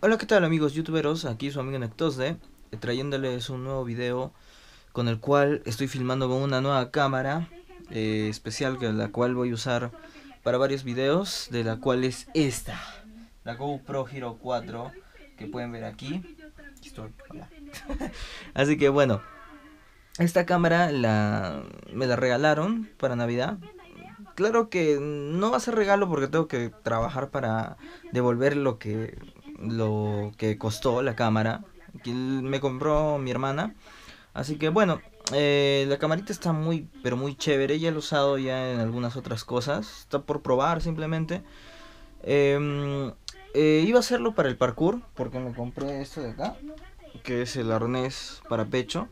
hola, ¿qué tal amigos youtuberos? Aquí su amigo Nectosde, eh, trayéndoles un nuevo video con el cual estoy filmando con una nueva cámara eh, especial, que la cual voy a usar para varios videos, de la cual es esta, la GoPro Hero 4, que pueden ver aquí. Así que bueno, esta cámara la, me la regalaron para Navidad, claro que no va a ser regalo porque tengo que trabajar para devolver lo que lo que costó la cámara, que me compró mi hermana. Así que bueno, eh, la camarita está muy, pero muy chévere. Ya lo he usado ya en algunas otras cosas. Está por probar simplemente. Em, eh, iba a hacerlo para el parkour, porque me compré esto de acá, que es el arnés para pecho.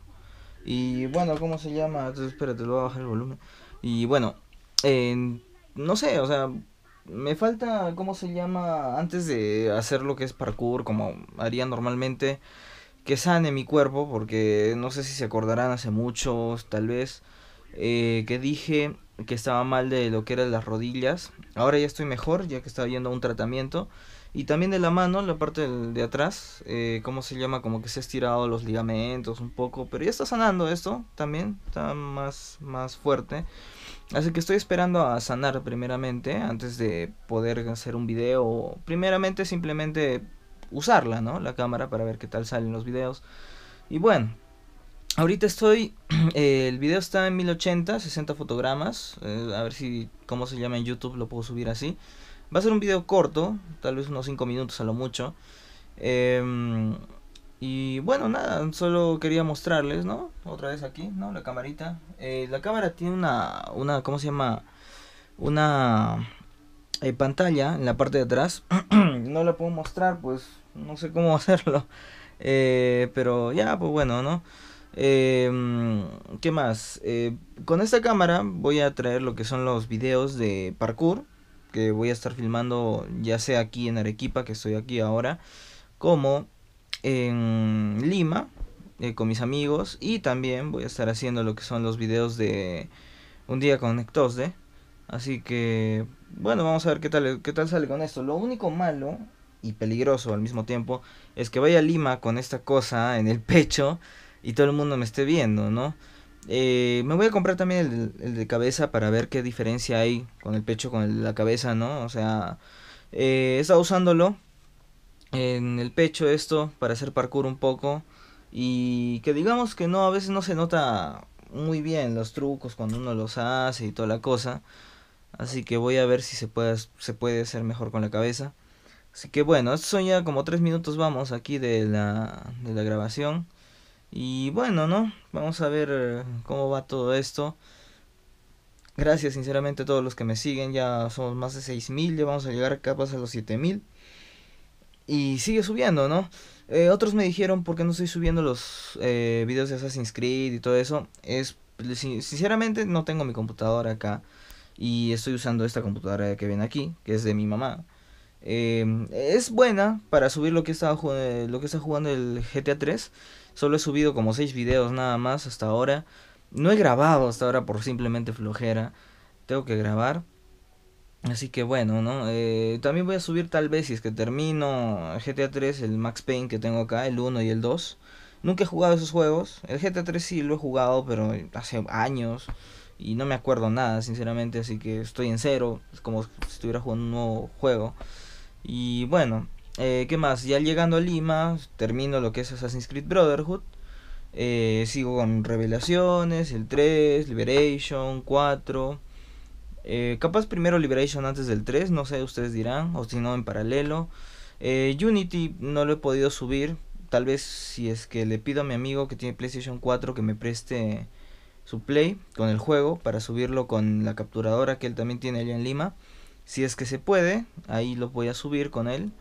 Y bueno, ¿cómo se llama? Entonces, espérate, lo voy a bajar el volumen. Y bueno, no sé, o sea, me falta, ¿cómo se llama? Antes de hacer lo que es parkour, como haría normalmente, que sane mi cuerpo, porque no sé si se acordarán hace muchos, tal vez, eh, que dije que estaba mal de lo que eran las rodillas. Ahora ya estoy mejor, ya que estaba yendo a un tratamiento. Y también de la mano, la parte de, atrás, eh, ¿cómo se llama? Como que se ha estirado los ligamentos un poco, pero ya está sanando esto también, está más, más fuerte. Así que estoy esperando a sanar primeramente, antes de poder hacer un video. Primeramente simplemente usarla, ¿no? La cámara para ver qué tal salen los videos. Y bueno, Ahorita estoy, el video está en 1080, 60 fotogramas, eh, a ver si, cómo se llama en YouTube, lo puedo subir así. Va a ser un video corto, tal vez unos 5 minutos a lo mucho. Em, y bueno, nada, solo quería mostrarles, ¿no? Otra vez aquí, ¿no? La camarita. Eh, la cámara tiene una, una, ¿cómo se llama? Una eh, pantalla en la parte de atrás. no la puedo mostrar, pues no sé cómo hacerlo. pero ya, pues bueno, ¿no? Eh, ¿Qué más? Eh, con esta cámara voy a traer lo que son los videos de parkour. Que voy a estar filmando ya sea aquí en Arequipa, que estoy aquí ahora. Como en Lima. Eh, con mis amigos. Y también voy a estar haciendo lo que son los videos de un día con Nectosde. Así que. Bueno, vamos a ver qué tal, qué tal sale con esto. Lo único malo y peligroso al mismo tiempo es que vaya a Lima con esta cosa en el pecho y todo el mundo me esté viendo, ¿no? Eh, me voy a comprar también el, de cabeza para ver qué diferencia hay con el pecho, con la cabeza, ¿no? O sea, eh, he estado usándolo en el pecho esto para hacer parkour un poco y que digamos que no, a veces no se nota muy bien los trucos cuando uno los hace y toda la cosa. Así que voy a ver si se puede, se puede hacer mejor con la cabeza. Así que bueno, estos son ya como tres minutos vamos aquí de la, de la grabación. Y bueno, ¿no? Vamos a ver eh, cómo va todo esto. Gracias sinceramente a todos los que me siguen. Ya somos más de 6.000, ya vamos a llegar capaz a los 7.000. Y sigue subiendo, ¿no? Eh, otros me dijeron por qué no estoy subiendo los eh, videos de Assassin's Creed y todo eso. Es pues, sinceramente no tengo mi computadora acá y estoy usando esta computadora que viene aquí, que es de mi mamá. Eh, es buena para subir lo que, está, eh, lo que está jugando el GTA 3. Solo he subido como 6 videos nada más hasta ahora. No he grabado hasta ahora por simplemente flojera. Tengo que grabar. Así que bueno, ¿no? Eh, también voy a subir tal vez si es que termino GTA 3, el Max Payne que tengo acá, el 1 y el 2. Nunca he jugado esos juegos. El GTA 3 sí lo he jugado, pero hace años. Y no me acuerdo nada, sinceramente. Así que estoy en cero. Es como si estuviera jugando un nuevo juego. Y bueno, eh, ¿qué más? Ya llegando a Lima, termino lo que es Assassin's Creed Brotherhood. Eh, sigo con Revelaciones, el 3, Liberation, 4. Eh, capaz primero Liberation antes del 3, no sé, ustedes dirán, o si no, en paralelo. Unity no lo he podido subir. Tal vez si es que le pido a mi amigo que tiene PlayStation 4 que me preste su play con el juego para subirlo con la capturadora que él también tiene allá en Lima si es que se puede, ahí lo voy a subir con él.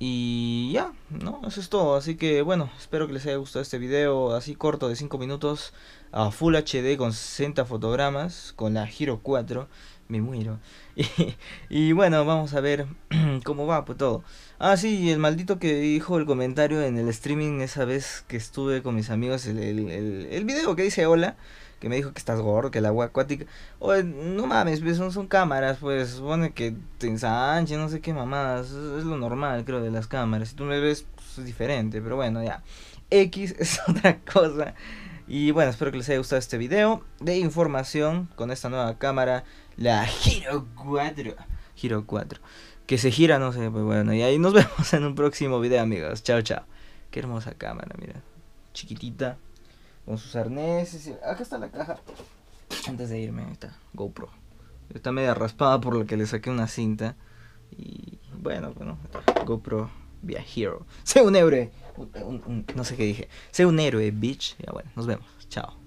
Y ya, ¿no? Eso es todo. Así que bueno, espero que les haya gustado este video así corto de 5 minutos a Full HD con 60 fotogramas, con la Giro 4. Me muero. Y, bueno, vamos a ver cómo va pues, todo. Ah, sí, el maldito que dijo el comentario en el streaming esa vez que estuve con mis amigos, el, el, el, el video que dice hola que me dijo que estás gordo, que el agua acuática. no mames, pues, son, cámaras, pues supone que te ensanche, no sé qué mamadas. Es, lo normal, creo, de las cámaras. Si tú me ves, pues, es diferente, pero bueno, ya. X es otra cosa. Y bueno, espero que les haya gustado este video de información con esta nueva cámara, la giro 4. giro 4. Que se gira, no sé, pues bueno. Y ahí nos vemos en un próximo video, amigos. Chao, chao. Qué hermosa cámara, mira. Chiquitita con sus arneses. Acá está la caja. Antes de irme, está GoPro. Está media raspada por la que le saqué una cinta. Y bueno, bueno, GoPro via hero. Sé un héroe. no sé qué dije. Sé un héroe, bitch. Ya bueno, nos vemos. Chao.